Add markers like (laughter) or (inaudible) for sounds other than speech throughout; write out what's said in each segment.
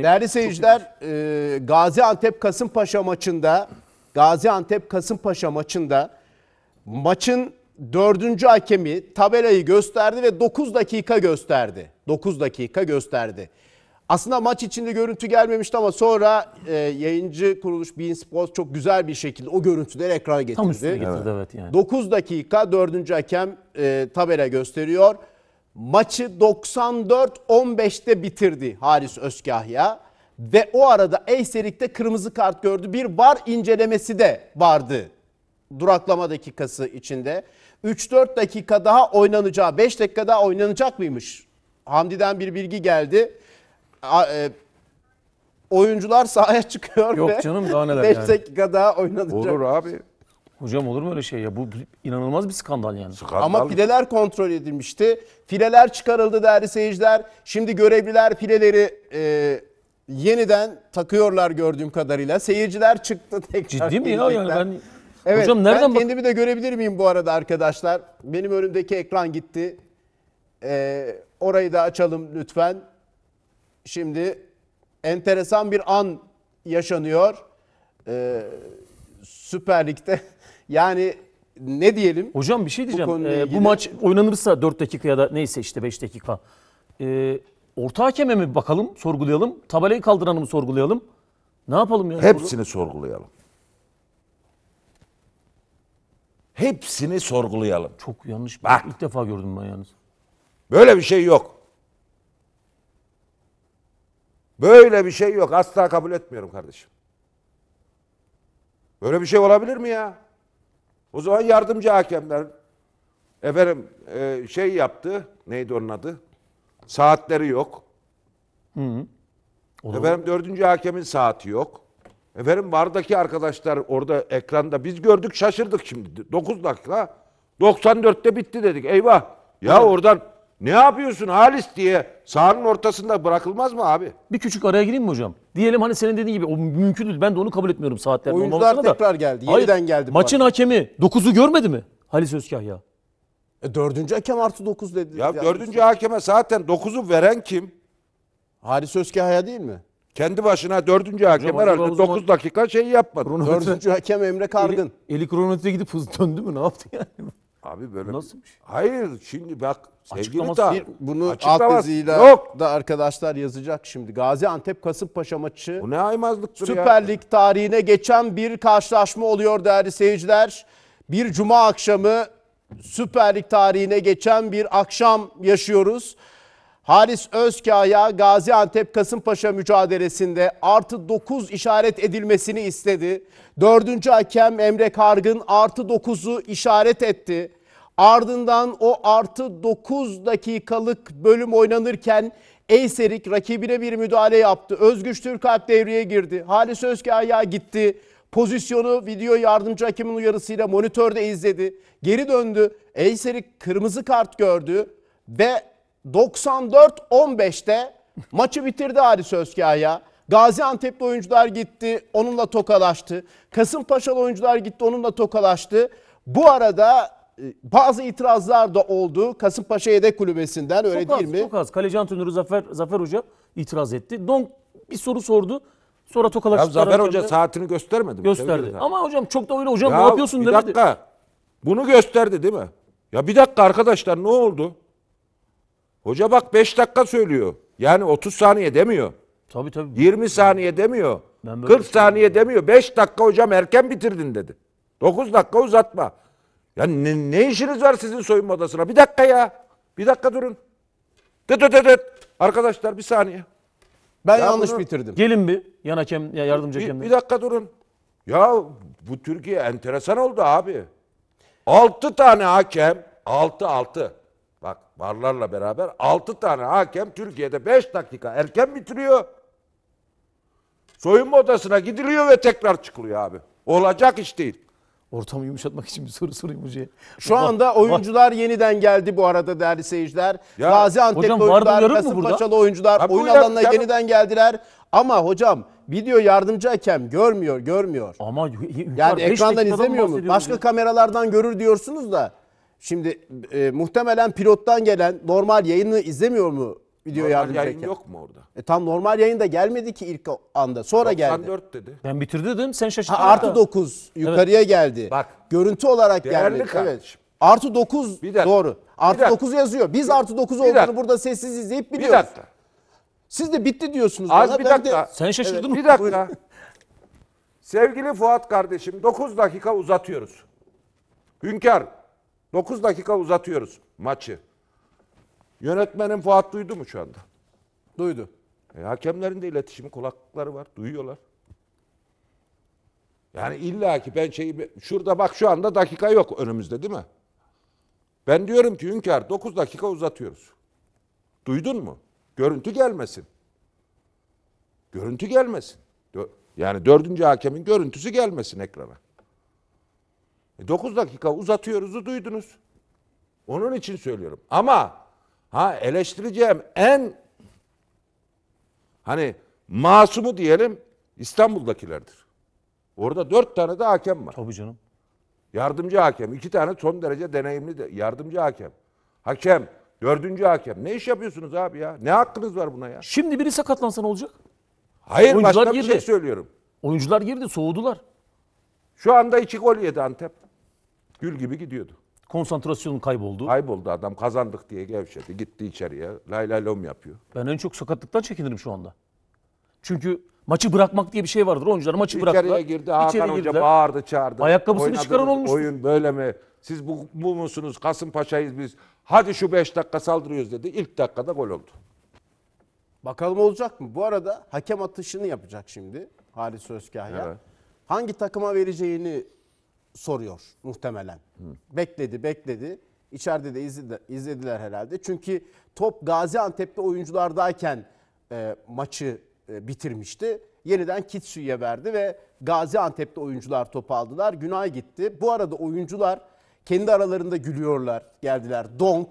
Değerli seyirciler, e, Gaziantep Kasımpaşa maçında Gaziantep Kasımpaşa maçında maçın dördüncü hakemi tabelayı gösterdi ve 9 dakika gösterdi. 9 dakika gösterdi. Aslında maç içinde görüntü gelmemişti ama sonra e, yayıncı kuruluş Bein Sports çok güzel bir şekilde o görüntüleri ekrana getirdi. Tam üstüne getirdi evet. evet yani. 9 dakika dördüncü hakem e, tabela gösteriyor maçı 94-15'te bitirdi Haris Özkahya. Ve o arada Eyserik'te kırmızı kart gördü. Bir var incelemesi de vardı duraklama dakikası içinde. 3-4 dakika daha oynanacağı, 5 dakika daha oynanacak mıymış? Hamdi'den bir bilgi geldi. A, e, oyuncular sahaya çıkıyor Yok ve canım daha neler 5 yani. dakika daha oynanacak. Olur abi. Hocam olur mu öyle şey ya? Bu inanılmaz bir skandal yani. Skandal Ama fileler kontrol edilmişti. Fileler çıkarıldı değerli seyirciler. Şimdi görevliler fileleri e, yeniden takıyorlar gördüğüm kadarıyla. Seyirciler çıktı tekrar. Ciddi mi ya? Yani ben... Evet, Hocam nereden ben kendimi de görebilir miyim bu arada arkadaşlar? Benim önümdeki ekran gitti. Ee, orayı da açalım lütfen. Şimdi enteresan bir an yaşanıyor. Ee, Süper Lig'de (laughs) Yani ne diyelim? Hocam bir şey diyeceğim. Bu, ee, ilgili... bu maç oynanırsa 4 dakika ya da neyse işte 5 dakika. Ee, orta hakeme mi bakalım, sorgulayalım? Tabelayı kaldıranı mı sorgulayalım? Ne yapalım ya? Hepsini sorgulayalım. Hepsini sorgulayalım. Çok yanlış. Bak. İlk defa gördüm ben yalnız. Böyle bir şey yok. Böyle bir şey yok. Asla kabul etmiyorum kardeşim. Böyle bir şey olabilir mi ya? O zaman yardımcı hakemler efendim e, şey yaptı. Neydi onun adı? Saatleri yok. Hı hı. Efendim dördüncü hakemin saati yok. Efendim vardaki arkadaşlar orada ekranda biz gördük şaşırdık şimdi. 9 dakika 94'te bitti dedik. Eyvah. Ya evet. oradan ne yapıyorsun Halis diye sahanın ortasında bırakılmaz mı abi? Bir küçük araya gireyim mi hocam? Diyelim hani senin dediğin gibi o mümkün değil. Ben de onu kabul etmiyorum saatlerde. Oyuncular olmamasına da. tekrar geldi. Hayır, Yeniden geldi. Maçın arada. hakemi 9'u görmedi mi? Halis Özkahya. E, dördüncü hakem artı 9 dedi. Ya Yani dördüncü hakeme zaten 9'u veren kim? Halis Özkaya değil mi? Kendi başına dördüncü hakem acaba o herhalde 9 dakika şey yapmadı. Dördüncü hakem Emre Kargın. Eli, eli kronometre gidip hız döndü mü ne yaptı yani? Abi böyle nasıl bir şey? Hayır şimdi bak sevgili da bunu alt yazıyla Yok. da arkadaşlar yazacak şimdi. Gaziantep Kasımpaşa maçı. Bu ne aymazlıktır Süper ya. Lig tarihine geçen bir karşılaşma oluyor değerli seyirciler. Bir cuma akşamı Süper Lig tarihine geçen bir akşam yaşıyoruz. Halis Özkaya Gaziantep Kasımpaşa mücadelesinde artı 9 işaret edilmesini istedi. Dördüncü hakem Emre Kargın artı 9'u işaret etti. Ardından o artı 9 dakikalık bölüm oynanırken Eyserik rakibine bir müdahale yaptı. Özgüç Türkalp devreye girdi. Halis Özkaya gitti. Pozisyonu video yardımcı hakemin uyarısıyla monitörde izledi. Geri döndü. Eyserik kırmızı kart gördü ve 94-15'te maçı bitirdi Haris Özkaya. Gaziantep'te oyuncular gitti, onunla tokalaştı. Kasımpaşalı oyuncular gitti, onunla tokalaştı. Bu arada e, bazı itirazlar da oldu Kasımpaşa yedek kulübesinden öyle çok değil az, mi? Çok az. Kaleci antrenörü Zafer Zafer Hoca itiraz etti. Don bir soru sordu. Sonra tokalaştı. Ya Zafer Hoca de... saatini göstermedi mi? Gösterdi. Ama hocam çok da öyle hocam ya, ne yapıyorsun demedi. Bir dakika. Bunu gösterdi değil mi? Ya bir dakika arkadaşlar ne oldu? Hoca bak 5 dakika söylüyor. Yani 30 saniye demiyor. Tabii tabii. 20 saniye demiyor. 40 saniye demiyor. 5 dakika hocam erken bitirdin dedi. 9 dakika uzatma. Ya ne, ne işiniz var sizin soyunma odasına? Bir dakika ya. Bir dakika durun. Dıt dıt dıt. Arkadaşlar bir saniye. Ben Ya yanlış bunu- bitirdim. Gelin bir yan hakem ya yardımcı Bir, bir dakika durun. Ya bu Türkiye enteresan oldu abi. 6 tane hakem, 6 6 varlarla beraber 6 tane hakem Türkiye'de 5 dakika erken bitiriyor. Soyunma odasına gidiliyor ve tekrar çıkılıyor abi. Olacak iş değil. Ortamı yumuşatmak için bir soru sorayım hocaya. Şu anda oyuncular yeniden geldi bu arada değerli seyirciler. Ya, Gaziantep hocam, oyuncular, Kasımpaşalı oyuncular ha, oyun alanına ya. yeniden geldiler. Ama hocam video yardımcı hakem görmüyor, görmüyor. Ama yani ekrandan izlemiyor mu? Başka kameralardan görür diyorsunuz da. Şimdi e, muhtemelen pilottan gelen normal yayını izlemiyor mu video normal yayın yok mu orada? E, tam normal yayın da gelmedi ki ilk anda. Sonra 94 geldi. 94 dedi. Ben bitirdi dedim sen şaşırdın. Ha, artı 9 yukarıya evet. geldi. Bak. Görüntü olarak geldi. Kardeşim. Evet. Artı 9 doğru. Artı 9 yazıyor. Biz bir, artı 9 olduğunu dakika. burada sessiz izleyip biliyoruz. Bir dakika. Siz de bitti diyorsunuz. Az bir dakika. Ben de... Sen şaşırdın evet. mı? Bir dakika. Sevgili Fuat kardeşim 9 dakika uzatıyoruz. Hünkar 9 dakika uzatıyoruz maçı. Yönetmenim Fuat duydu mu şu anda? Duydu. E, hakemlerin de iletişimi kulakları var. Duyuyorlar. Yani illa ki ben şeyi şurada bak şu anda dakika yok önümüzde değil mi? Ben diyorum ki Hünkar 9 dakika uzatıyoruz. Duydun mu? Görüntü gelmesin. Görüntü gelmesin. Yani dördüncü hakemin görüntüsü gelmesin ekrana. 9 e, dakika uzatıyoruzu duydunuz. Onun için söylüyorum. Ama ha eleştireceğim en hani masumu diyelim İstanbul'dakilerdir. Orada dört tane de hakem var. Tabii canım. Yardımcı hakem. iki tane son derece deneyimli de, yardımcı hakem. Hakem. Dördüncü hakem. Ne iş yapıyorsunuz abi ya? Ne hakkınız var buna ya? Şimdi biri sakatlansa ne olacak? Hayır Oyuncular başka girdi. bir şey söylüyorum. Oyuncular girdi soğudular. Şu anda iki gol yedi Antep. Gül gibi gidiyordu. Konsantrasyonun kayboldu. Kayboldu adam kazandık diye gevşedi. Gitti içeriye. Lay lay lom yapıyor. Ben en çok sakatlıktan çekinirim şu anda. Çünkü maçı bırakmak diye bir şey vardır. Oyuncular maçı İçeriye bıraktılar. girdi Hakan içeri Hoca bağırdı çağırdı. Ayakkabısını çıkaran olmuştu. Oyun böyle mi? Siz bu, bu musunuz? Kasımpaşa'yız biz. Hadi şu 5 dakika saldırıyoruz dedi. İlk dakikada gol oldu. Bakalım olacak mı? Bu arada hakem atışını yapacak şimdi Halis Özkahya. Evet. Hangi takıma vereceğini soruyor muhtemelen. Hı. Bekledi, bekledi. İçeride de izledi, izlediler herhalde. Çünkü top Gaziantep'te oyunculardayken e, maçı e, bitirmişti. Yeniden Kitsu'ya verdi ve Gaziantep'te oyuncular top aldılar. Günay gitti. Bu arada oyuncular kendi aralarında gülüyorlar. Geldiler. Donk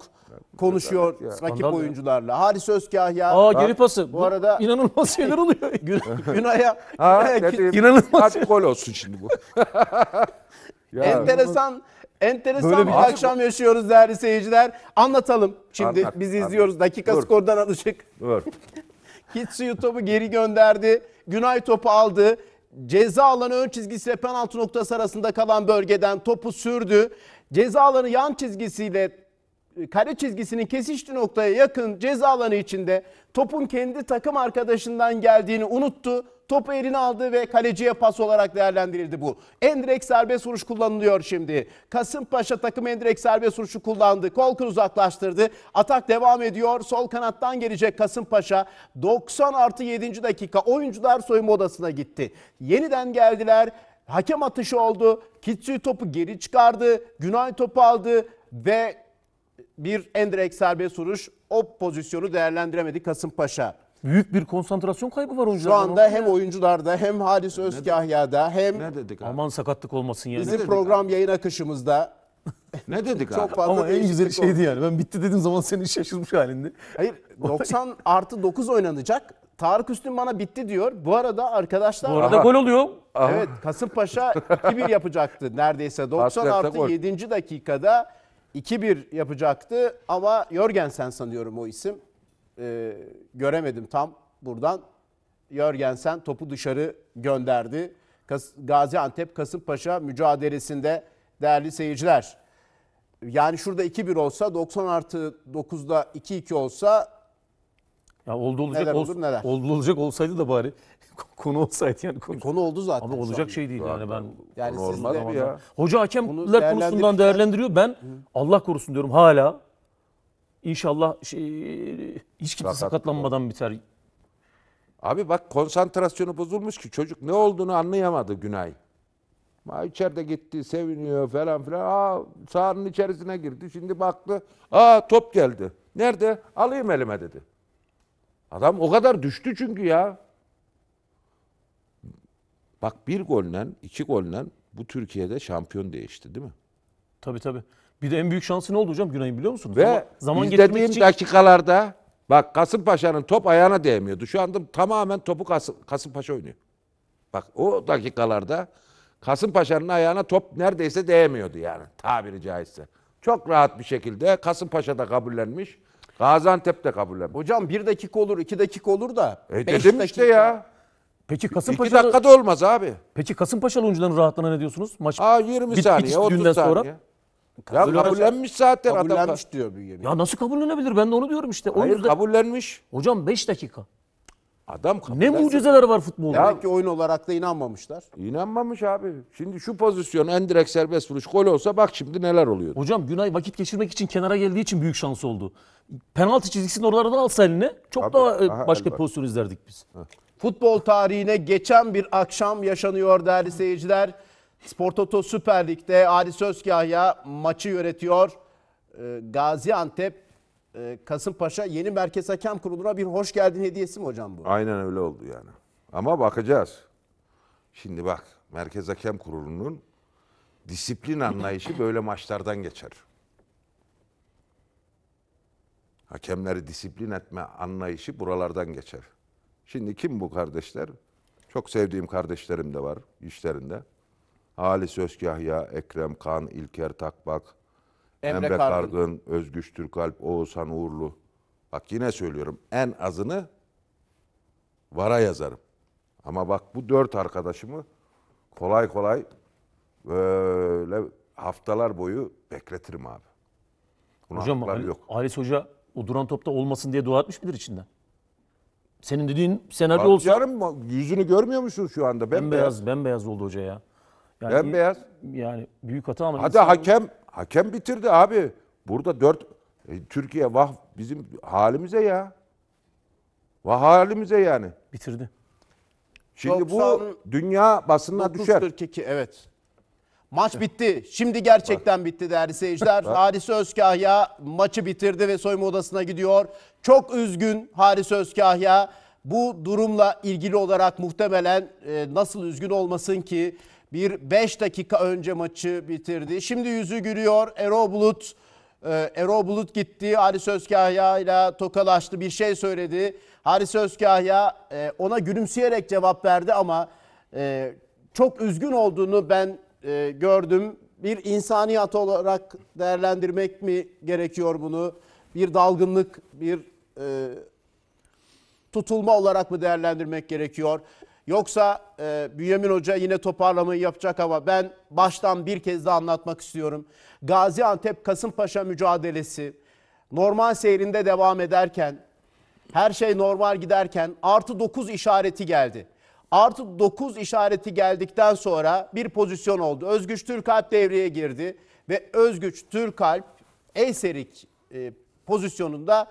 konuşuyor ya, rakip oyuncularla. Haris Özkahya. Aa geri pası. Bu, bu arada inanılmaz şeyler (laughs) oluyor. Gün, Günay'a. Ha, Günay, inanılmaz. Hadi şey. gol olsun şimdi bu. (laughs) Ya, enteresan enteresan böyle bir, bir akşam bu... yaşıyoruz değerli seyirciler. Anlatalım şimdi anlat, bizi izliyoruz. Dakika Dur. skordan alışık. Dur. (laughs) Kitsuyu topu geri gönderdi. Günay topu aldı. Ceza alanı ön çizgisiyle penaltı noktası arasında kalan bölgeden topu sürdü. Ceza alanı yan çizgisiyle e, kare çizgisinin kesiştiği noktaya yakın ceza alanı içinde topun kendi takım arkadaşından geldiğini unuttu. Topu eline aldı ve kaleciye pas olarak değerlendirildi bu. Endirek serbest vuruş kullanılıyor şimdi. Kasımpaşa takım endirek serbest vuruşu kullandı. Kolkun uzaklaştırdı. Atak devam ediyor. Sol kanattan gelecek Kasımpaşa. 90 artı 7. dakika oyuncular soyunma odasına gitti. Yeniden geldiler. Hakem atışı oldu. Kitsuyu topu geri çıkardı. Günay topu aldı ve bir endirek serbest vuruş o pozisyonu değerlendiremedi Kasımpaşa büyük bir konsantrasyon kaybı var oyuncularda. Şu anda hem oyuncularda hem Halis Özkahya'da hem ne dedik abi? Aman sakatlık olmasın yani. bizim dedik program yayın akışımızda (laughs) Ne dedik abi? çok fazla Ama en güzel değişiklik oldu. şeydi yani. Ben bitti dediğim zaman senin şaşırmış halinde. Hayır 90 artı 9 oynanacak. Tarık Üstün bana bitti diyor. Bu arada arkadaşlar Bu arada gol oluyor. evet Kasımpaşa 2-1 yapacaktı neredeyse. 90 artı 7. dakikada 2-1 yapacaktı ama Jorgensen sanıyorum o isim e, göremedim tam buradan. Yörgensen topu dışarı gönderdi. Kas, Gaziantep Kasımpaşa mücadelesinde değerli seyirciler. Yani şurada 2-1 olsa 90 artı 9'da 2-2 olsa ya oldu olacak neler olur, neler? oldu olacak olsaydı da bari (laughs) konu olsaydı yani konu. konu oldu zaten. Ama olacak şey değil yani ben yani normal ya. Hoca hakemler konusundan değerlendiriyor. Ben Hı. Allah korusun diyorum hala İnşallah şey, hiç kimse Sakatlık sakatlanmadan biter. Abi bak konsantrasyonu bozulmuş ki çocuk ne olduğunu anlayamadı Günay. Ma içeride gitti seviniyor falan filan. Aa sahanın içerisine girdi. Şimdi baktı. Aa top geldi. Nerede? Alayım elime dedi. Adam o kadar düştü çünkü ya. Bak bir golle, iki golle bu Türkiye'de şampiyon değişti değil mi? Tabii tabii. Bir de en büyük şansı ne oldu hocam Günay'ın biliyor musunuz? Ve zaman, zaman izlediğim için... dakikalarda bak Kasımpaşa'nın top ayağına değmiyordu. Şu anda tamamen topu Kasım, Kasımpaşa oynuyor. Bak o dakikalarda Kasımpaşa'nın ayağına top neredeyse değmiyordu yani tabiri caizse. Çok rahat bir şekilde da kabullenmiş. Gaziantep de kabullenmiş. Hocam bir dakika olur, iki dakika olur da. E dedim dakika. işte ya. Peki Kasımpaşa'da... İki dakikada olmaz abi. Peki Kasımpaşalı oyuncuların rahatlığına ne diyorsunuz? Maç Aa, 20 saniye, 30 saniye. Sonra... Ya Kabul kabullenmiş zaten adam. Kabullenmiş diyor Bünyamin. Ya nasıl kabullenebilir? Ben de onu diyorum işte. Hayır yüzden- kabullenmiş. Hocam 5 dakika. Adam Ne mucizeler var futbolda. Demek ki oyun olarak da inanmamışlar. İnanmamış abi. Şimdi şu pozisyon en direkt serbest vuruş gol olsa bak şimdi neler oluyor. Hocam Günay vakit geçirmek için kenara geldiği için büyük şans oldu. Penaltı çizgisinin oralardan alsa eline çok Tabii. daha e, Aha, başka bir pozisyon izlerdik biz. Futbol tarihine geçen bir akşam yaşanıyor değerli seyirciler. Spor Toto Süper Lig'de Adis Özkahya maçı yönetiyor. Ee, Gaziantep e, Kasımpaşa yeni Merkez Hakem Kurulu'na bir hoş geldin hediyesi mi hocam bu? Aynen öyle oldu yani. Ama bakacağız. Şimdi bak Merkez Hakem Kurulu'nun disiplin anlayışı böyle maçlardan geçer. Hakemleri disiplin etme anlayışı buralardan geçer. Şimdi kim bu kardeşler? Çok sevdiğim kardeşlerim de var işlerinde. Halis Özkahya, Ekrem Kan, İlker Takbak, Emre, Emre Kargın. Kargın, Özgüç Türkalp, Oğuzhan Uğurlu. Bak yine söylüyorum en azını vara yazarım. Ama bak bu dört arkadaşımı kolay kolay böyle haftalar boyu bekletirim abi. Buna Hocam Ali, yok. Aris Hoca o duran topta olmasın diye dua etmiş midir içinden? Senin dediğin senaryo Bak, olsa... Yarım yüzünü görmüyor musun şu anda? Bembeyaz, bembeyaz oldu hoca ya. Yani, Bembeyaz. Yani büyük hata ama... Hadi insan... hakem, hakem bitirdi abi. Burada dört... E, Türkiye vah bizim halimize ya. Vah halimize yani. Bitirdi. Şimdi 90, bu dünya basınına düşer. 42 evet. Maç bitti. Şimdi gerçekten bitti değerli seyirciler. Haris Özkahya maçı bitirdi ve soyunma odasına gidiyor. Çok üzgün Haris Özkahya. Bu durumla ilgili olarak muhtemelen e, nasıl üzgün olmasın ki bir 5 dakika önce maçı bitirdi. Şimdi yüzü gülüyor. Erol Bulut e, Erol Bulut gitti. Haris Özkahya ile tokalaştı. Bir şey söyledi. Haris Özkahya e, ona gülümseyerek cevap verdi ama e, çok üzgün olduğunu ben gördüm. Bir insaniyat olarak değerlendirmek mi gerekiyor bunu? Bir dalgınlık, bir tutulma olarak mı değerlendirmek gerekiyor? Yoksa e, Bünyamin Hoca yine toparlamayı yapacak ama ben baştan bir kez daha anlatmak istiyorum. Gaziantep Kasımpaşa mücadelesi normal seyrinde devam ederken her şey normal giderken artı 9 işareti geldi. Artı 9 işareti geldikten sonra bir pozisyon oldu. Özgüç Türkalp devreye girdi ve Özgüç Türkalp Eyserik e, pozisyonunda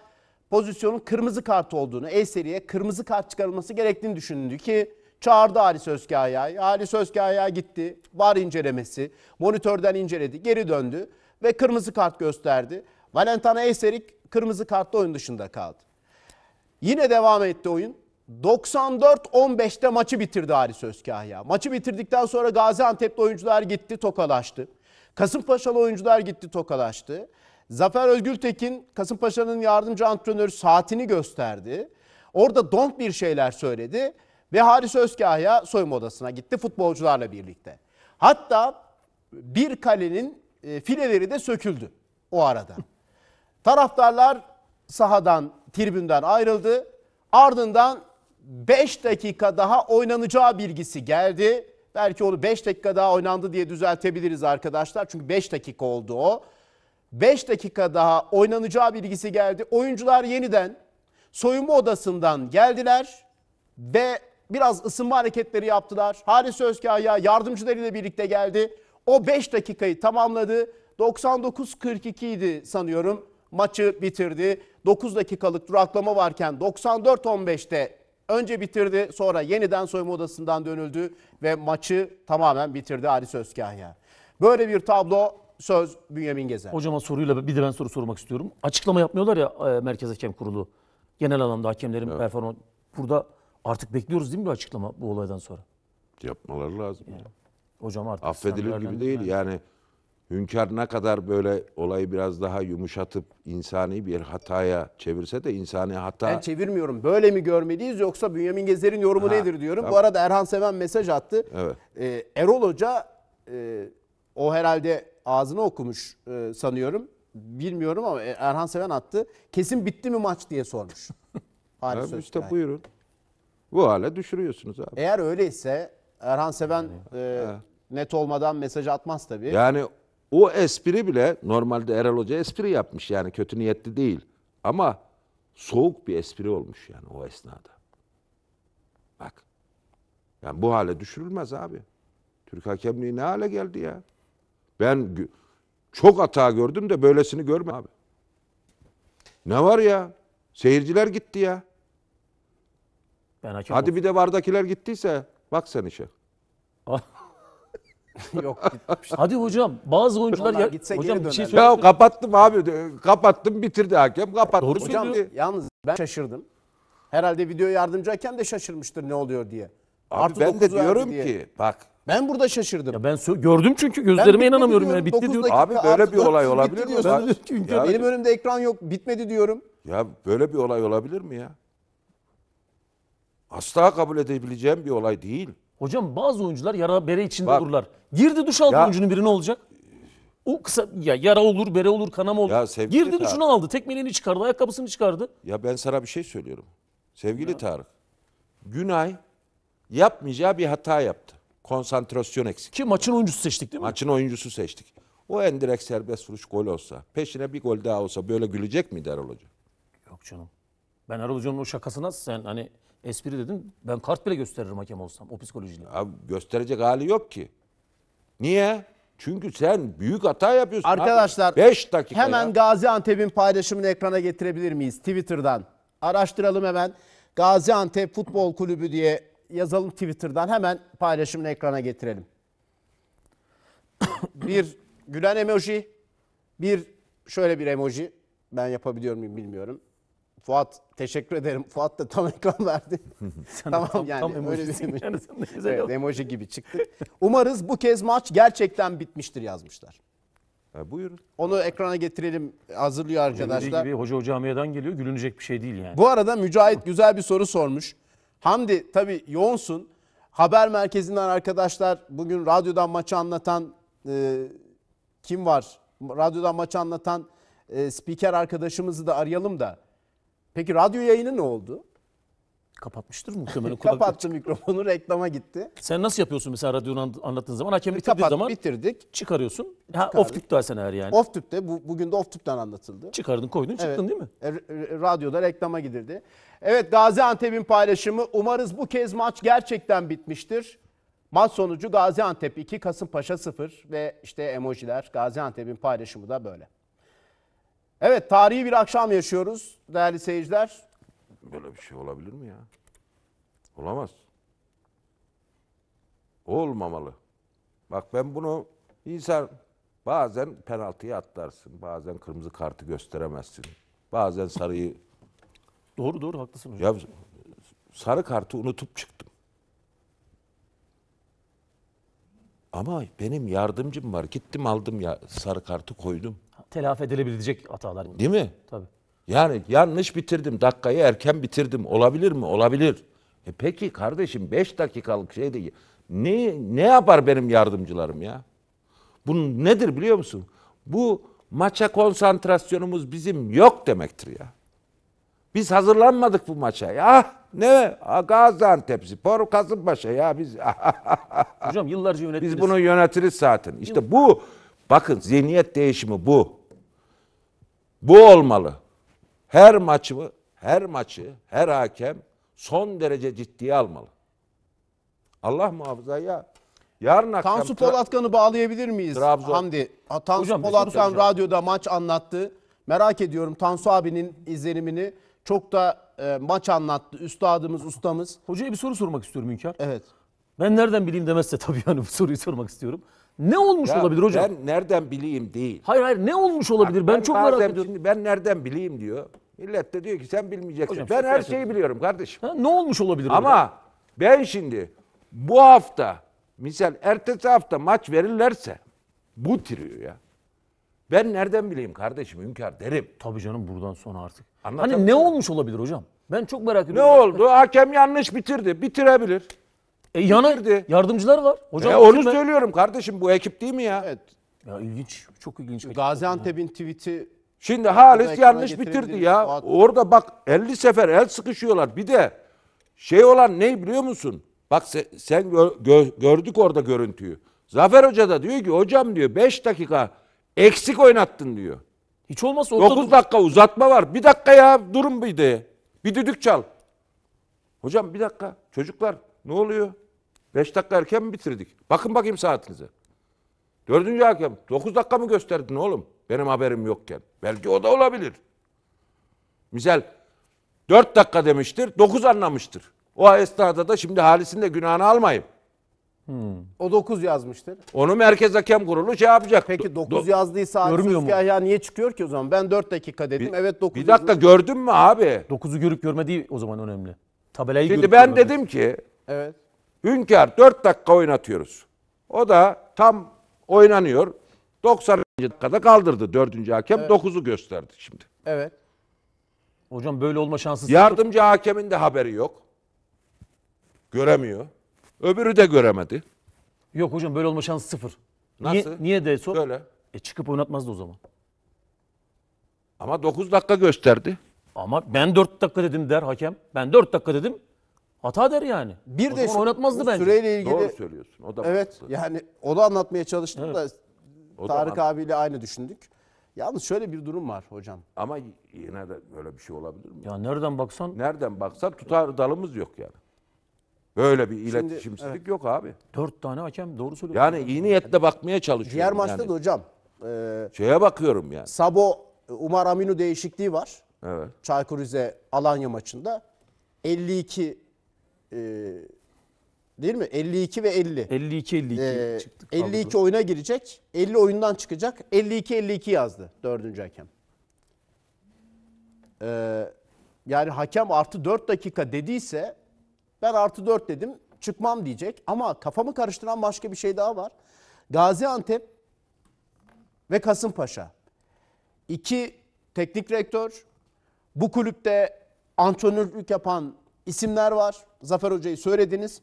pozisyonun kırmızı kart olduğunu, Eyseri'ye kırmızı kart çıkarılması gerektiğini düşündü ki Çağırdı Ali Sözkaya'yı. Ali Sözkaya gitti. Var incelemesi. Monitörden inceledi. Geri döndü ve kırmızı kart gösterdi. Valentina Eserik kırmızı kartla oyun dışında kaldı. Yine devam etti oyun. 94-15'te maçı bitirdi Ali Sözkaya. Maçı bitirdikten sonra Gaziantep'te oyuncular gitti tokalaştı. Kasımpaşalı oyuncular gitti tokalaştı. Zafer Özgültekin Kasımpaşa'nın yardımcı antrenörü saatini gösterdi. Orada donk bir şeyler söyledi. Ve Haris Özkahya soyunma odasına gitti futbolcularla birlikte. Hatta bir kalenin e, fileleri de söküldü o arada. (laughs) Taraftarlar sahadan, tribünden ayrıldı. Ardından 5 dakika daha oynanacağı bilgisi geldi. Belki onu 5 dakika daha oynandı diye düzeltebiliriz arkadaşlar. Çünkü 5 dakika oldu o. 5 dakika daha oynanacağı bilgisi geldi. Oyuncular yeniden soyunma odasından geldiler ve biraz ısınma hareketleri yaptılar. Haris Özkaya yardımcılarıyla birlikte geldi. O 5 dakikayı tamamladı. 99-42 idi sanıyorum. Maçı bitirdi. 9 dakikalık duraklama varken 94-15'te önce bitirdi. Sonra yeniden soyunma odasından dönüldü ve maçı tamamen bitirdi Haris Özkaya. Böyle bir tablo söz Bünyamin Gezer. Hocama soruyla bir de ben soru sormak istiyorum. Açıklama yapmıyorlar ya e, Merkez Hakem Kurulu. Genel anlamda hakemlerin evet. performans burada Artık bekliyoruz değil mi bir açıklama bu olaydan sonra? Yapmaları lazım. Yani. Hocam artık affedilir gibi değil. Yani. yani Hünkar ne kadar böyle olayı biraz daha yumuşatıp insani bir hataya çevirse de insani hata... Ben çevirmiyorum. Böyle mi görmeliyiz yoksa Bünyamin Gezer'in yorumu ha, nedir diyorum. Tamam. Bu arada Erhan Seven mesaj attı. Evet. Ee, Erol Hoca e, o herhalde ağzını okumuş e, sanıyorum. Bilmiyorum ama e, Erhan Seven attı. Kesin bitti mi maç diye sormuş. Harika. (laughs) işte yani. buyurun. Bu hale düşürüyorsunuz abi. Eğer öyleyse Erhan Seven e, net olmadan mesaj atmaz tabii. Yani o espri bile normalde Erol Hoca espri yapmış yani kötü niyetli değil. Ama soğuk bir espri olmuş yani o esnada. Bak. Yani bu hale düşürülmez abi. Türk hakemliği ne hale geldi ya? Ben çok hata gördüm de böylesini görme abi. Ne var ya? Seyirciler gitti ya. Ben hakem Hadi bir de vardakiler gittiyse bak sen işe. (laughs) Yok gitmiş. Hadi hocam bazı oyuncular ya, gitse hocam bir şey dönerler. Ya kapattım abi. Kapattım bitirdi hakem. Kapattım. Doğru Hocam söylüyor. yalnız ben şaşırdım. Herhalde video yardımcı hakem de şaşırmıştır ne oluyor diye. Abi Artı ben de diyorum diye. ki bak Ben burada şaşırdım. Ya ben gördüm çünkü gözlerime inanamıyorum diyorum, yani bitti diyor. Abi böyle bir olay olabilir mi? diyorsun. Ya- Benim önümde ekran yok bitmedi diyorum. ya böyle bir olay olabilir mi ya? asla kabul edebileceğim bir olay değil. Hocam bazı oyuncular yara bere içinde Bak, dururlar. Girdi duş aldı ya, oyuncunun biri ne olacak? O kısa ya yara olur, bere olur, kanama olur. Ya Girdi Tarık, duşunu aldı, tekmeliğini çıkardı, ayakkabısını çıkardı. Ya ben sana bir şey söylüyorum. Sevgili ya. Tarık, Günay yapmayacağı bir hata yaptı. Konsantrasyon eksik. Ki maçın oyuncusu seçtik değil mi? Maçın oyuncusu seçtik. O endirek direkt serbest vuruş gol olsa, peşine bir gol daha olsa böyle gülecek mi Erol Hoca? Yok canım. Ben Erol Hoca'nın o şakasına sen hani espri dedin. Ben kart bile gösteririm hakem olsam o psikolojiyle. Abi gösterecek hali yok ki. Niye? Çünkü sen büyük hata yapıyorsun. Arkadaşlar 5 dakika hemen ya. Gaziantep'in paylaşımını ekrana getirebilir miyiz Twitter'dan? Araştıralım hemen. Gaziantep Futbol Kulübü diye yazalım Twitter'dan. Hemen paylaşımını ekrana getirelim. (coughs) bir gülen emoji, bir şöyle bir emoji. Ben yapabiliyor muyum bilmiyorum. Fuat teşekkür ederim. Fuat da tam (laughs) ekran verdi. (laughs) tamam tam, yani tam öyle bir (laughs) evet, emoji gibi çıktı. Umarız bu kez maç gerçekten bitmiştir yazmışlar. E, buyurun. Onu ekrana getirelim. Hazırlıyor arkadaşlar. Gibi, hoca camiadan geliyor. Gülünecek bir şey değil yani. Bu arada Mücahit güzel bir soru sormuş. Hamdi tabii yoğunsun. Haber merkezinden arkadaşlar bugün radyodan maçı anlatan e, kim var? Radyodan maçı anlatan e, spiker arkadaşımızı da arayalım da Peki radyo yayını ne oldu? Kapatmıştır muhtemelen. (laughs) Kapattı mikrofonu reklama gitti. Sen nasıl yapıyorsun mesela radyonu anlattığın zaman? Hakem bitirdiği Kapat, zaman bitirdik. çıkarıyorsun. Ha, off tüp daha sen eğer yani. Off tüpte bu, bugün de off tüpten anlatıldı. Çıkardın koydun çıktın Evet. değil mi? E, radyoda reklama gidildi. Evet Gaziantep'in paylaşımı umarız bu kez maç gerçekten bitmiştir. Maç sonucu Gaziantep 2 Kasımpaşa 0 ve işte emojiler Gaziantep'in paylaşımı da böyle. Evet tarihi bir akşam yaşıyoruz değerli seyirciler. Böyle bir şey olabilir mi ya? Olamaz. Olmamalı. Bak ben bunu insan bazen penaltıyı atlarsın, bazen kırmızı kartı gösteremezsin. Bazen sarıyı... Doğru doğru haklısın hocam. Ya, sarı kartı unutup çıktım. Ama benim yardımcım var. Gittim aldım ya sarı kartı koydum telafi edilebilecek hatalar. Bunlar. Değil mi? Tabii. Yani yanlış bitirdim, dakikayı erken bitirdim. Olabilir mi? Olabilir. E peki kardeşim 5 dakikalık şey değil. Ne, ne yapar benim yardımcılarım ya? Bunun nedir biliyor musun? Bu maça konsantrasyonumuz bizim yok demektir ya. Biz hazırlanmadık bu maça. Ya ah, ne ah, Gaziantep Spor Kasımpaşa ya biz. (laughs) Hocam yıllarca yönetiriz. Biz bunu yönetiriz zaten. İşte bu bakın zihniyet değişimi bu. Bu olmalı. Her maçı, her maçı, her hakem son derece ciddiye almalı. Allah muhafaza ya. Yarın akşam Tansu Polatkan'ı bağlayabilir miyiz? Trabzon. Hamdi. Tansu Hocam, şey Polatkan radyoda maç anlattı. Merak ediyorum Tansu abinin izlenimini. Çok da e, maç anlattı. Üstadımız, ustamız. Hocaya bir soru sormak istiyorum Hünkar. Evet. Ben nereden bileyim demezse tabii yani bu soruyu sormak istiyorum. Ne olmuş ya olabilir hocam? Ben nereden bileyim değil. Hayır hayır ne olmuş olabilir? Yani ben, ben çok merak ediyorum. Şimdi ben nereden bileyim diyor. Millet de diyor ki sen bilmeyeceksin. Hocam, ben her şeyi yapayım. biliyorum kardeşim. Ha, ne olmuş olabilir? Ama burada? ben şimdi bu hafta misal ertesi hafta maç verirlerse bu trio ya. Ben nereden bileyim kardeşim hünkâr derim. Tabii canım buradan sonra artık. Anlatalım hani ne olmuş olabilir hocam? Ben çok merak ediyorum. Ne oldu? Hakem yanlış bitirdi. Bitirebilir. E yana yardımcılar var. E, hocam e, onu ben... söylüyorum kardeşim bu ekip değil mi ya? Evet. Ya ilginç, çok ilginç. Gaziantep'in tweet'i Şimdi Halis yanlış bitirdi ya. Fuat. Orada bak 50 sefer el sıkışıyorlar. Bir de şey olan ne biliyor musun? Bak sen, sen gö, gördük orada görüntüyü. Zafer Hoca da diyor ki hocam diyor 5 dakika eksik oynattın diyor. Hiç olmazsa orada 9 dakika uzatma var. Bir dakika ya durun bir de. Bir düdük çal. Hocam bir dakika çocuklar ne oluyor? Beş dakika erken mi bitirdik? Bakın bakayım saatinize. Dördüncü hakem dokuz dakika mı gösterdin oğlum? Benim haberim yokken. Belki o da olabilir. Misal dört dakika demiştir, dokuz anlamıştır. O esnada da şimdi halisinde günahını almayayım. Hmm. O 9 yazmıştır. Onu Merkez Hakem Kurulu şey yapacak. Peki 9 Do- yazdıysa görmüyor Ya niye çıkıyor ki o zaman? Ben 4 dakika dedim. Bir, evet 9. Bir dakika yazmış. gördün mü abi? 9'u görüp görmediği o zaman önemli. Tabelayı Şimdi ben görüp dedim ki Evet. Hünkar 4 dakika oynatıyoruz. O da tam oynanıyor. 90. dakikada kaldırdı 4. hakem. Evet. gösterdi şimdi. Evet. Hocam böyle olma şansı... Yardımcı yok. hakemin de haberi yok. Göremiyor. Öbürü de göremedi. Yok hocam böyle olma şansı sıfır. Nasıl? Niye, niye de sor? Böyle. E çıkıp oynatmazdı o zaman. Ama 9 dakika gösterdi. Ama ben 4 dakika dedim der hakem. Ben 4 dakika dedim. Hata der yani. Bir o de şu, oynatmazdı bence. Süreyle ilgili Doğru söylüyorsun. O da Evet. Mantıklı. Yani da anlatmaya çalıştım evet. da o Tarık da abiyle aynı düşündük. Yalnız şöyle bir durum var hocam. Ama yine de böyle bir şey olabilir mi? Ya nereden baksan? Nereden baksan tutar dalımız yok yani. Böyle bir iletişimsizlik Şimdi, evet. yok abi. Dört tane hakem doğru söylüyor. Yani iyi niyetle bakmaya çalışıyorum. Diğer maçta yani. da hocam. E, Şeye bakıyorum yani. Sabo Umar Aminu değişikliği var. Evet. Çaykur Rize Alanya maçında. 52 ee, değil mi? 52 ve 50. 52 52 ee, çıktık. 52 kaldı. oyuna girecek. 50 oyundan çıkacak. 52 52 yazdı dördüncü hakem. Ee, yani hakem artı 4 dakika dediyse ben artı 4 dedim çıkmam diyecek. Ama kafamı karıştıran başka bir şey daha var. Gaziantep ve Kasımpaşa. İki teknik rektör. bu kulüpte antrenörlük yapan isimler var. Zafer Hoca'yı söylediniz.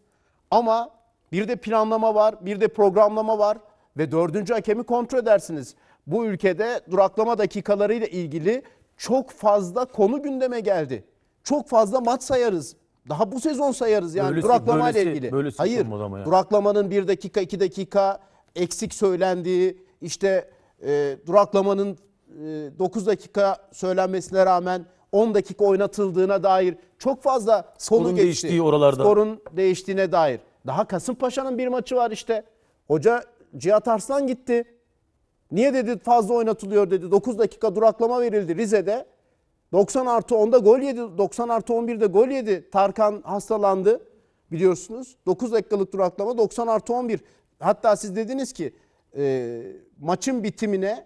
Ama bir de planlama var, bir de programlama var ve dördüncü hakemi kontrol edersiniz. Bu ülkede duraklama dakikalarıyla ilgili çok fazla konu gündeme geldi. Çok fazla maç sayarız. Daha bu sezon sayarız yani böylesi, duraklama böylesi, ile ilgili. Böylesi Hayır, yani. duraklamanın bir dakika, iki dakika eksik söylendiği, işte e, duraklamanın e, 9 dakika söylenmesine rağmen 10 dakika oynatıldığına dair çok fazla Skorun konu geçti. değiştiği oralarda. Skorun değiştiğine dair. Daha Kasımpaşa'nın bir maçı var işte. Hoca Cihat Arslan gitti. Niye dedi fazla oynatılıyor dedi. 9 dakika duraklama verildi Rize'de. 90 artı 10'da gol yedi. 90 artı 11'de gol yedi. Tarkan hastalandı biliyorsunuz. 9 dakikalık duraklama 90 artı 11. Hatta siz dediniz ki e, maçın bitimine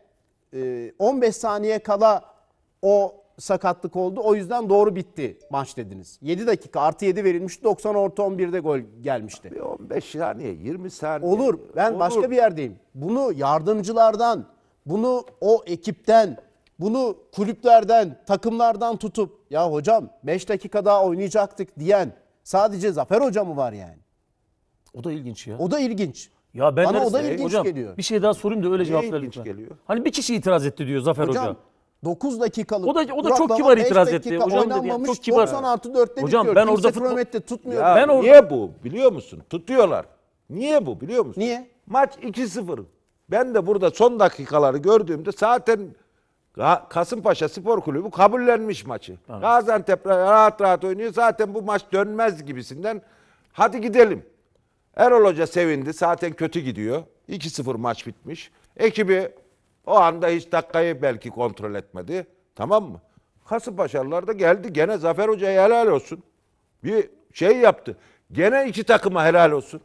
e, 15 saniye kala o sakatlık oldu. O yüzden doğru bitti maç dediniz. 7 dakika artı 7 verilmiş 90 orta 11'de gol gelmişti. Bir 15 saniye 20 saniye. Olur ben Olur. başka bir yerdeyim. Bunu yardımcılardan, bunu o ekipten, bunu kulüplerden, takımlardan tutup ya hocam 5 dakika daha oynayacaktık diyen sadece Zafer Hoca mı var yani? O da ilginç ya. O da ilginç. Ya ben Bana o da ilginç Hocam, geliyor. Bir şey daha sorayım da öyle Niye cevap ver Hani bir kişi itiraz etti diyor Zafer Hocam, Hoca. 9 dakikalık. O da o da çok kibar itiraz etti. Hocam dedi yani, çok kibar. 90 artı 4'te Hocam ben orada orada futbol... tutmuyor. Ya, ben orada... Niye bu biliyor musun? Tutuyorlar. Niye bu biliyor musun? Niye? Maç 2-0. Ben de burada son dakikaları gördüğümde zaten Kasımpaşa Spor Kulübü kabullenmiş maçı. Evet. Gaziantep rahat rahat oynuyor. Zaten bu maç dönmez gibisinden. Hadi gidelim. Erol Hoca sevindi. Zaten kötü gidiyor. 2-0 maç bitmiş. Ekibi o anda hiç dakikayı belki kontrol etmedi. Tamam mı? Kasımpaşalılar da geldi. Gene Zafer Hoca'ya helal olsun. Bir şey yaptı. Gene iki takıma helal olsun.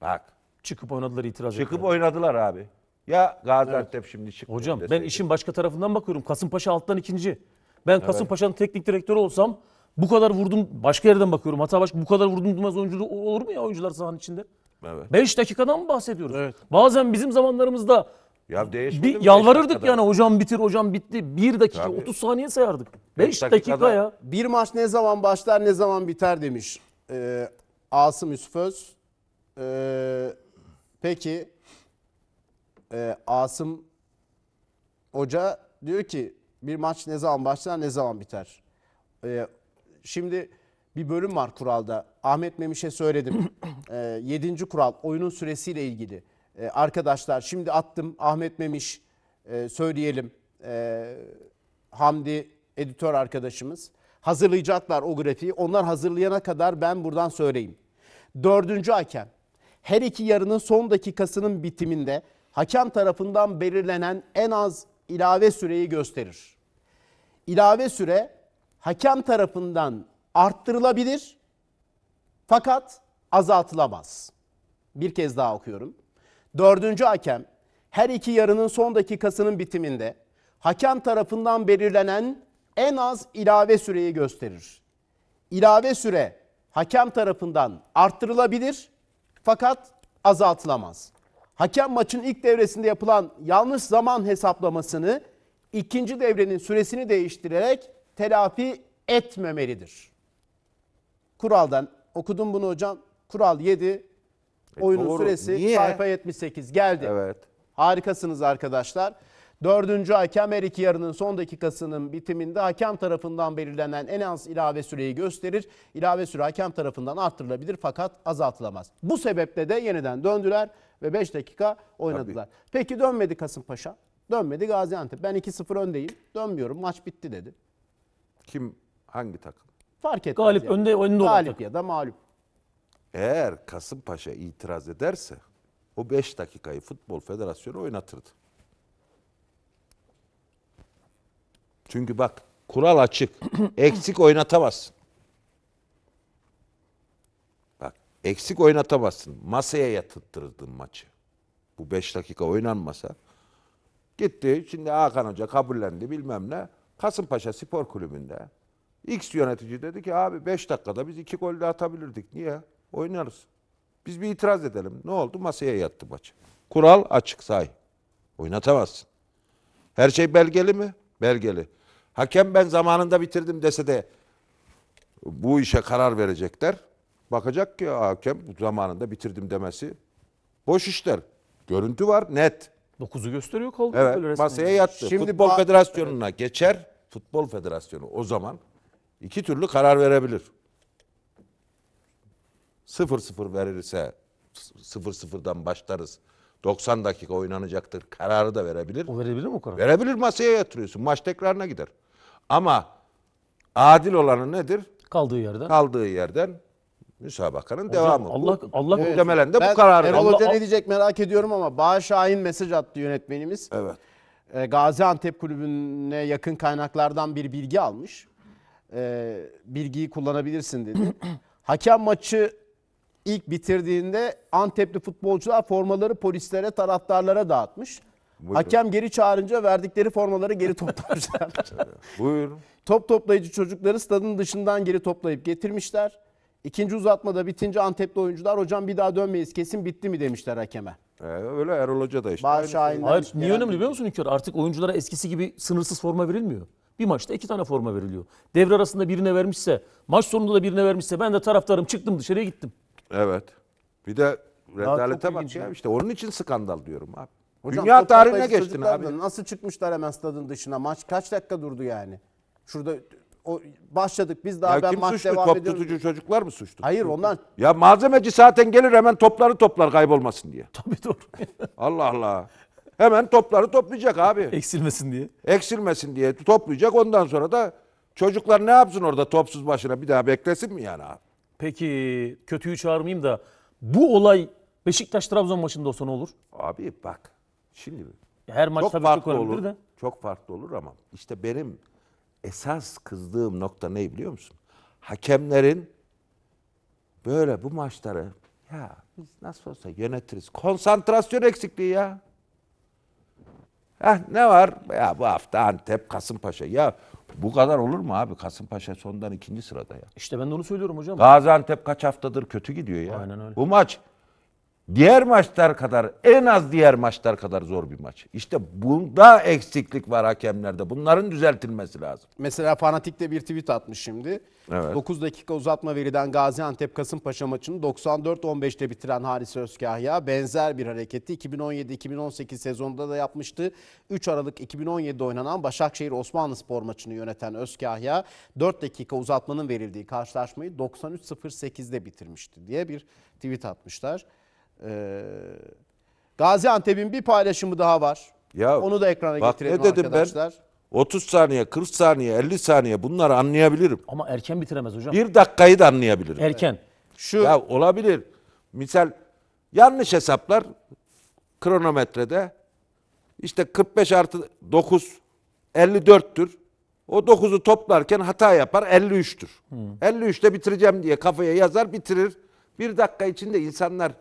Bak. Çıkıp oynadılar itiraz Çıkıp oynadılar abi. Ya Gaziantep evet. şimdi çıktı. Hocam ben işin başka tarafından bakıyorum. Kasımpaşa alttan ikinci. Ben Kasımpaşa'nın evet. teknik direktörü olsam bu kadar vurdum başka yerden bakıyorum. Hatta başka bu kadar vurdum durmaz oyuncu olur mu ya oyuncular sahanın içinde? Evet. 5 dakikadan mı bahsediyoruz? Evet. Bazen bizim zamanlarımızda ya değişmedi bir mi yalvarırdık yani hocam bitir hocam bitti. bir dakika Tabii. 30 saniye sayardık. 5 e, dakika, dakikada- ya. Bir maç ne zaman başlar ne zaman biter demiş ee, Asım Üsföz. Ee, peki ee, Asım Hoca diyor ki bir maç ne zaman başlar ne zaman biter. Ee, şimdi bir bölüm var kuralda. Ahmet Memiş'e söyledim. Ee, (clears throat) yedinci kural oyunun süresiyle ilgili e, arkadaşlar şimdi attım Ahmet Memiş e, söyleyelim e, Hamdi editör arkadaşımız hazırlayacaklar o grafiği. Onlar hazırlayana kadar ben buradan söyleyeyim. Dördüncü hakem her iki yarının son dakikasının bitiminde hakem tarafından belirlenen en az ilave süreyi gösterir. İlave süre hakem tarafından arttırılabilir fakat azaltılamaz. Bir kez daha okuyorum. Dördüncü hakem her iki yarının son dakikasının bitiminde hakem tarafından belirlenen en az ilave süreyi gösterir. İlave süre hakem tarafından arttırılabilir fakat azaltılamaz. Hakem maçın ilk devresinde yapılan yanlış zaman hesaplamasını ikinci devrenin süresini değiştirerek telafi etmemelidir. Kuraldan okudum bunu hocam. Kural 7 e, Oyunun doğru. süresi Niye? sayfa 78 geldi. Evet. Harikasınız arkadaşlar. Dördüncü hakem her iki yarının son dakikasının bitiminde hakem tarafından belirlenen en az ilave süreyi gösterir. İlave süre hakem tarafından arttırılabilir fakat azaltılamaz. Bu sebeple de yeniden döndüler ve 5 dakika oynadılar. Tabii. Peki dönmedi Kasımpaşa, dönmedi Gaziantep. Ben 2-0 öndeyim, dönmüyorum maç bitti dedi. Kim, hangi takım? Fark etmez. Galip yani. önde, önde olan Galip ya da mağlup. Eğer Kasımpaşa itiraz ederse o 5 dakikayı Futbol Federasyonu oynatırdı. Çünkü bak kural açık. (clears throat) Eksik oynatamazsın. Bak eksik oynatamazsın. Masaya yatırttırdın maçı. Bu 5 dakika oynanmasa. Gitti şimdi Hakan Hoca kabullendi bilmem ne. Kasımpaşa Spor Kulübü'nde X yönetici dedi ki abi 5 dakikada biz 2 gol de atabilirdik. Niye? Oynarız. Biz bir itiraz edelim. Ne oldu? Masaya yattı maç. Kural açık say. Oynatamazsın. Her şey belgeli mi? Belgeli. Hakem ben zamanında bitirdim dese de bu işe karar verecekler. Bakacak ki hakem zamanında bitirdim demesi boş işler. Görüntü var net. Dokuzu gösteriyor kaldı. Evet böyle masaya yattı. Şimdi Futbol Federasyonu'na evet. geçer. Futbol Federasyonu o zaman iki türlü karar verebilir. 0-0 verirse 0-0'dan başlarız. 90 dakika oynanacaktır. Kararı da verebilir. O verebilir mi o karar? Verebilir masaya yatırıyorsun. Maç tekrarına gider. Ama adil olanı nedir? Kaldığı yerden. Kaldığı yerden müsabakanın Hocam, devamı. Allah bu, Allah evet. muhtemelen de bu kararı Erol Hoca ne diyecek merak ediyorum ama Bağ Şahin mesaj attı yönetmenimiz. Evet. E, Gaziantep kulübüne yakın kaynaklardan bir bilgi almış. E, bilgiyi kullanabilirsin dedi. (clears throat) Hakem maçı ilk bitirdiğinde Antepli futbolcular formaları polislere, taraftarlara dağıtmış. Buyurun. Hakem geri çağırınca verdikleri formaları geri toplamışlar. (laughs) Buyurun. Top toplayıcı çocukları stadın dışından geri toplayıp getirmişler. İkinci uzatmada bitince Antepli oyuncular hocam bir daha dönmeyiz kesin bitti mi demişler hakeme. Ee, öyle Erol Hoca da işte. Bağış şey. Hayır niye önemli biliyor musun Hünkar? Artık oyunculara eskisi gibi sınırsız forma verilmiyor. Bir maçta iki tane forma veriliyor. Devre arasında birine vermişse, maç sonunda da birine vermişse ben de taraftarım çıktım dışarıya gittim. Evet. Bir de reddalete bak ya işte onun için skandal diyorum abi. Hocam, Dünya tarihine geçtin abi. Nasıl çıkmışlar hemen stadın dışına? Maç kaç dakika durdu yani? Şurada o başladık biz daha ya ben kim maç suçlu? devam Top ediyorum. tutucu çocuklar mı suçlu? Hayır onlar. Ya malzemeci zaten gelir hemen topları toplar kaybolmasın diye. Tabii doğru. (laughs) Allah Allah. Hemen topları toplayacak abi. Eksilmesin diye. Eksilmesin diye toplayacak. Ondan sonra da çocuklar ne yapsın orada topsuz başına bir daha beklesin mi yani abi? Peki kötüyü çağırmayayım da bu olay Beşiktaş-Trabzon maçında olsa ne olur? Abi bak şimdi her maç çok tabii farklı çok olur. De. Çok farklı olur ama işte benim esas kızdığım nokta ne biliyor musun? Hakemlerin böyle bu maçları ya biz nasıl olsa yönetiriz. Konsantrasyon eksikliği ya. Eh ne var? Ya bu hafta Antep, Kasımpaşa. Ya bu kadar olur mu abi? Kasımpaşa sondan ikinci sırada ya. İşte ben de onu söylüyorum hocam. Gaziantep kaç haftadır kötü gidiyor ya. Aynen öyle. Bu maç diğer maçlar kadar en az diğer maçlar kadar zor bir maç. İşte bunda eksiklik var hakemlerde. Bunların düzeltilmesi lazım. Mesela Fanatik de bir tweet atmış şimdi. Evet. 9 dakika uzatma verilen Gaziantep Kasımpaşa maçını 94-15'te bitiren Halis Özkahya benzer bir hareketi 2017-2018 sezonunda da yapmıştı. 3 Aralık 2017'de oynanan Başakşehir Osmanlı Spor maçını yöneten Özkahya 4 dakika uzatmanın verildiği karşılaşmayı 93-08'de bitirmişti diye bir tweet atmışlar. Ee, Gaziantep'in bir paylaşımı daha var. Ya, Onu da ekrana bak getirelim ne dedim arkadaşlar. Ben? 30 saniye, 40 saniye, 50 saniye bunları anlayabilirim. Ama erken bitiremez hocam. Bir dakikayı da anlayabilirim. Erken. Şu ya olabilir. Misal yanlış hesaplar kronometrede işte 45 artı 9 54'tür. O 9'u toplarken hata yapar 53'tür. Hmm. 53'te bitireceğim diye kafaya yazar bitirir. Bir dakika içinde insanlar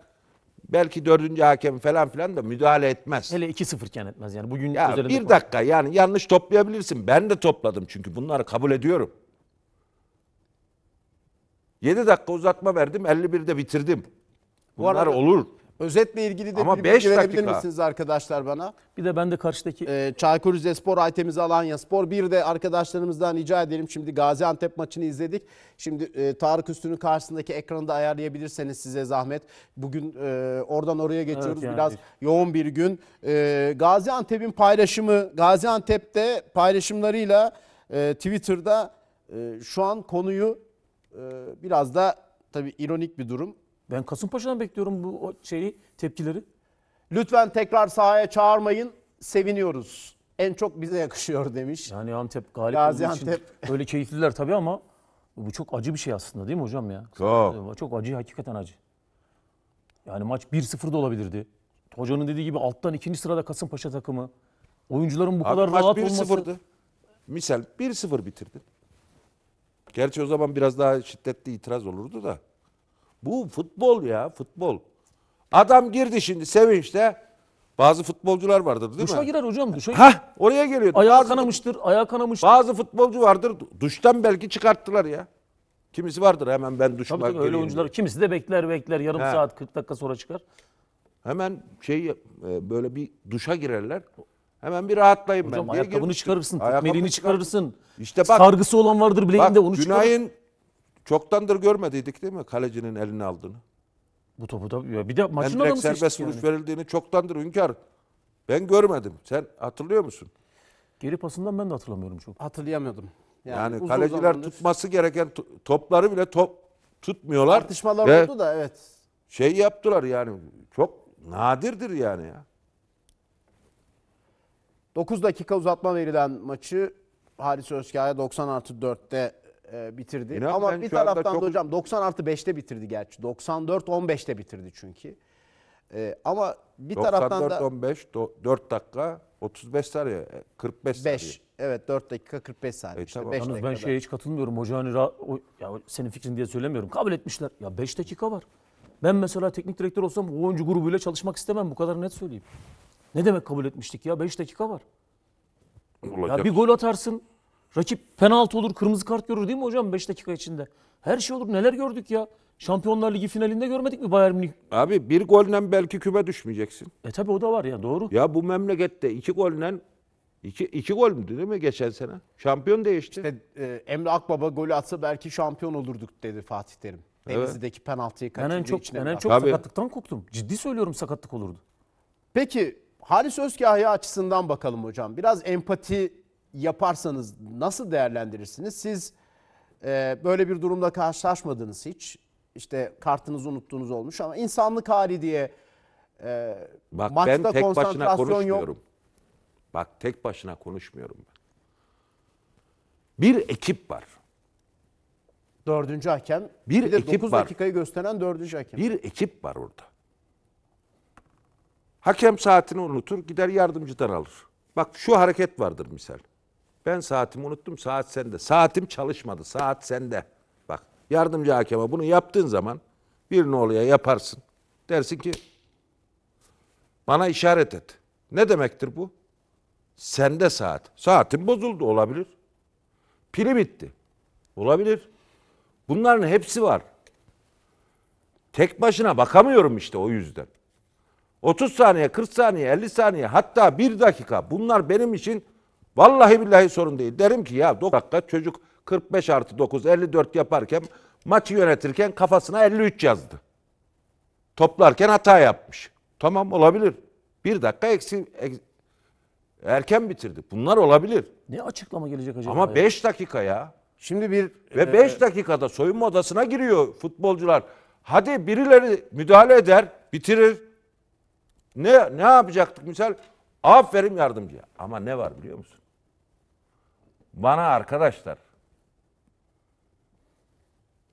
belki dördüncü hakem falan filan da müdahale etmez. Hele 2-0 iken etmez yani. Bugün ya bir konuşalım. dakika yani yanlış toplayabilirsin. Ben de topladım çünkü bunları kabul ediyorum. 7 dakika uzatma verdim 51'de bitirdim. Bunlar Bu arada, olur. Özetle ilgili de Ama bir beş verebilir dakika. misiniz arkadaşlar bana? Bir de ben de karşıdaki... Ee, Çaykur Rizespor, Aytemiz Alanya Spor. Bir de arkadaşlarımızdan rica edelim. Şimdi Gaziantep maçını izledik. Şimdi e, Tarık Üstü'nün karşısındaki ekranı da ayarlayabilirseniz size zahmet. Bugün e, oradan oraya geçiyoruz. Evet, yani. Biraz yoğun bir gün. E, Gaziantep'in paylaşımı, Gaziantep'te paylaşımlarıyla e, Twitter'da e, şu an konuyu e, biraz da tabii ironik bir durum ben Kasımpaşa'dan bekliyorum bu şeyi, tepkileri. Lütfen tekrar sahaya çağırmayın. Seviniyoruz. En çok bize yakışıyor demiş. Yani Antep galip Gaziantep. olduğu için böyle keyifliler tabii ama bu çok acı bir şey aslında değil mi hocam ya? Çok. Çok acı, hakikaten acı. Yani maç 1-0 da olabilirdi. Hocanın dediği gibi alttan ikinci sırada Kasımpaşa takımı. Oyuncuların bu Abi kadar rahat olması. Maç 1-0'dı. Misal 1-0 bitirdin. Gerçi o zaman biraz daha şiddetli itiraz olurdu da. Bu futbol ya futbol. Adam girdi şimdi sevinçte. Bazı futbolcular vardır değil Duşa mi? girer hocam duşa girer. Hah oraya geliyor. Ayağı bazı, kanamıştır, ayağı kanamıştır. Bazı futbolcu vardır duştan belki çıkarttılar ya. Kimisi vardır hemen ben duşuma Tabii tabii öyle oyuncular diye. kimisi de bekler bekler yarım He. saat 40 dakika sonra çıkar. Hemen şey e, böyle bir duşa girerler. Hemen bir rahatlayayım Hocam ben diye ayakkabını girmiştim. çıkarırsın, Ayakkabımı tekmeliğini çıkarırsın. İşte bak Sargısı olan vardır bileğinde onu çıkarırsın. Günay'ın Çoktandır görmediydik değil mi kalecinin eline aldığını? Bu topu da ya bir de maçın Endirek adamı serbest vuruş yani. verildiğini çoktandır hünkâr. Ben görmedim. Sen hatırlıyor musun? Geri pasından ben de hatırlamıyorum çok. Hatırlayamıyordum. Yani, yani kaleciler zamandır... tutması gereken topları bile top tutmuyorlar. Tartışmalar ve oldu da evet. Şey yaptılar yani çok nadirdir yani ya. 9 dakika uzatma verilen maçı Haris Özkaya 90 artı 4'te e, bitirdi. İnan Ama bir taraftan çok... da hocam 90 artı 5'te bitirdi gerçi. 94-15'te bitirdi çünkü. E, ama bir 94, taraftan da... 15, 4 dakika 35 saniye, 45 e, saniye. 5, evet 4 dakika 45 saniye. E, işte, tamam. Yalnız ben şeye hiç katılmıyorum. Hoca hani o, ya, senin fikrin diye söylemiyorum. Kabul etmişler. Ya 5 dakika var. Ben mesela teknik direktör olsam bu oyuncu grubuyla çalışmak istemem. Bu kadar net söyleyeyim. Ne demek kabul etmiştik ya? 5 dakika var. Olacak. Ya bir gol atarsın, Rakip penaltı olur, kırmızı kart görür değil mi hocam 5 dakika içinde? Her şey olur. Neler gördük ya? Şampiyonlar Ligi finalinde görmedik mi Bayern Münih? Abi bir golle belki küme düşmeyeceksin. E tabi o da var ya doğru. Ya bu memlekette iki golle iki, iki gol müydü değil mi geçen sene? Şampiyon değişti. İşte, e, Emre Akbaba golü atsa belki şampiyon olurduk dedi Fatih Terim. Evet. penaltıyı kaçırdığı ben en çok, Ben en çok Tabii. sakatlıktan korktum. Ciddi söylüyorum sakatlık olurdu. Peki Halis Özkahya açısından bakalım hocam. Biraz empati yaparsanız nasıl değerlendirirsiniz? Siz e, böyle bir durumda karşılaşmadınız hiç. İşte kartınızı unuttuğunuz olmuş ama insanlık hali diye e, Bak maçta ben tek başına konuşmuyorum. Yok. Bak tek başına konuşmuyorum ben. Bir ekip var. Dördüncü hakem. Bir, bir de ekip 9 var. dakikayı gösteren dördüncü hakem. Bir ekip var orada. Hakem saatini unutur, gider yardımcıdan alır. Bak şu hareket vardır misal. Ben saatimi unuttum, saat sende. Saatim çalışmadı, saat sende. Bak, yardımcı hakeme bunu yaptığın zaman bir oluyor yaparsın. Dersin ki bana işaret et. Ne demektir bu? Sende saat. Saatim bozuldu olabilir. Pili bitti. Olabilir. Bunların hepsi var. Tek başına bakamıyorum işte o yüzden. 30 saniye, 40 saniye, 50 saniye hatta 1 dakika bunlar benim için Vallahi billahi sorun değil. Derim ki ya 9 dakika çocuk 45 artı 9 54 yaparken maçı yönetirken kafasına 53 yazdı. Toplarken hata yapmış. Tamam olabilir. Bir dakika eksi, eksi erken bitirdi. Bunlar olabilir. Ne açıklama gelecek acaba? Ama 5 dakika ya. Şimdi bir ve 5 e, dakikada soyunma odasına giriyor futbolcular. Hadi birileri müdahale eder, bitirir. Ne ne yapacaktık misal? Aferin yardımcıya. Ama ne var biliyor musun? Bana arkadaşlar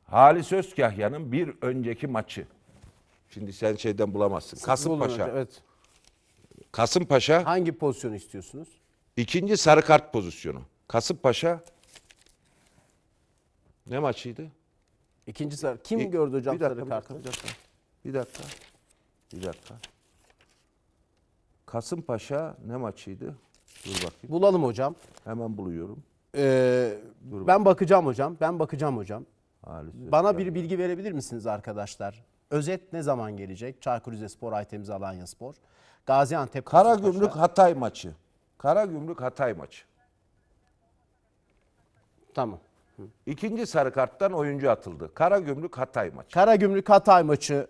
Halis Özkahya'nın bir önceki maçı. Şimdi sen şeyden bulamazsın. Kasımpaşa. Evet. Kasımpaşa. Hangi pozisyonu istiyorsunuz? İkinci sarı kart pozisyonu. Kasımpaşa ne maçıydı? İkinci sarı. Kim İ- gördü hocam bir dakika, sarı kartı? Bir dakika. Bir dakika. Bir dakika. Kasımpaşa ne maçıydı? Dur bakayım. Bulalım hocam. Hemen buluyorum. Ee, Dur ben bakacağım hocam. Ben bakacağım hocam. Halüsü Bana bir bilgi verebilir misiniz arkadaşlar? Özet ne zaman gelecek? Çaykur Rizespor, Aytemiz Alanya Spor. Gaziantep. Karagümrük Kasımpaşa. Hatay maçı. Karagümrük Hatay maçı. Tamam. İkinci sarı karttan oyuncu atıldı. Karagümrük Hatay maçı. Karagümrük Hatay maçı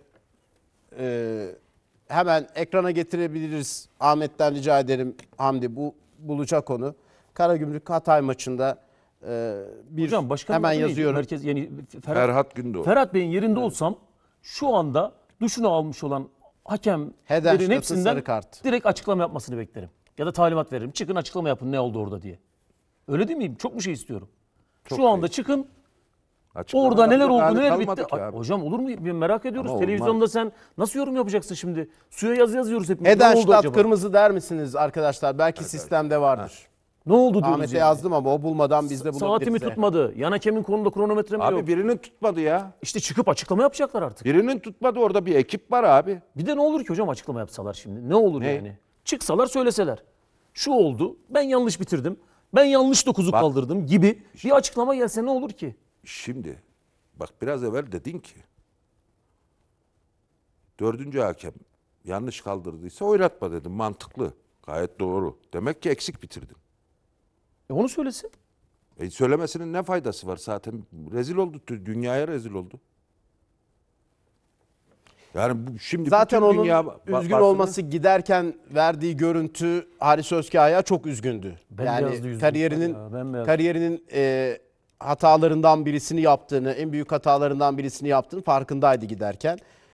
e, hemen ekrana getirebiliriz. Ahmet'ten rica ederim Hamdi bu bulacak onu. Karagümrük Hatay maçında e, bir Hocam başkan hemen yazıyorum. Merkez yani Ferhat, Ferhat Gündoğdu. Ferhat Bey'in yerinde evet. olsam şu anda duşunu almış olan hakemlerin hepsinden kart. direkt açıklama yapmasını beklerim. Ya da talimat veririm. Çıkın açıklama yapın ne oldu orada diye. Öyle değil miyim? Çok mu şey istiyorum? Çok Şu anda çıkın. Açıklama orada neler oldu neler bitti. Abi. Hocam olur mu? Bir merak ediyoruz. Ama Televizyonda olmaz. sen nasıl yorum yapacaksın şimdi? Suya yazı yazıyoruz hepimiz. Edenstadt kırmızı der misiniz arkadaşlar? Belki evet, sistemde vardır. Ha. Ne oldu diyoruz Ahmet'e yazdım ama o bulmadan biz de bulabiliriz. Saatimi tutmadı. Yan hakemin konuda kronometre mi abi, yok? Abi birinin tutmadı ya. İşte çıkıp açıklama yapacaklar artık. Birinin tutmadı orada bir ekip var abi. Bir de ne olur ki hocam açıklama yapsalar şimdi. Ne olur ne? yani? Çıksalar söyleseler. Şu oldu ben yanlış bitirdim. Ben yanlış dokuzu bak, kaldırdım gibi işte, bir açıklama gelse ne olur ki? Şimdi bak biraz evvel dedin ki dördüncü hakem yanlış kaldırdıysa oyratma dedim mantıklı. Gayet doğru. Demek ki eksik bitirdim. E onu söylesin. E söylemesinin ne faydası var zaten? Rezil oldu. Dünyaya rezil oldu. Yani bu, şimdi Zaten bütün onun dünya üzgün barsını... olması giderken verdiği görüntü Haris Özkaya'ya çok üzgündü. Ben yani kariyerinin ya, kariyerinin e, hatalarından birisini yaptığını, en büyük hatalarından birisini yaptığını farkındaydı giderken.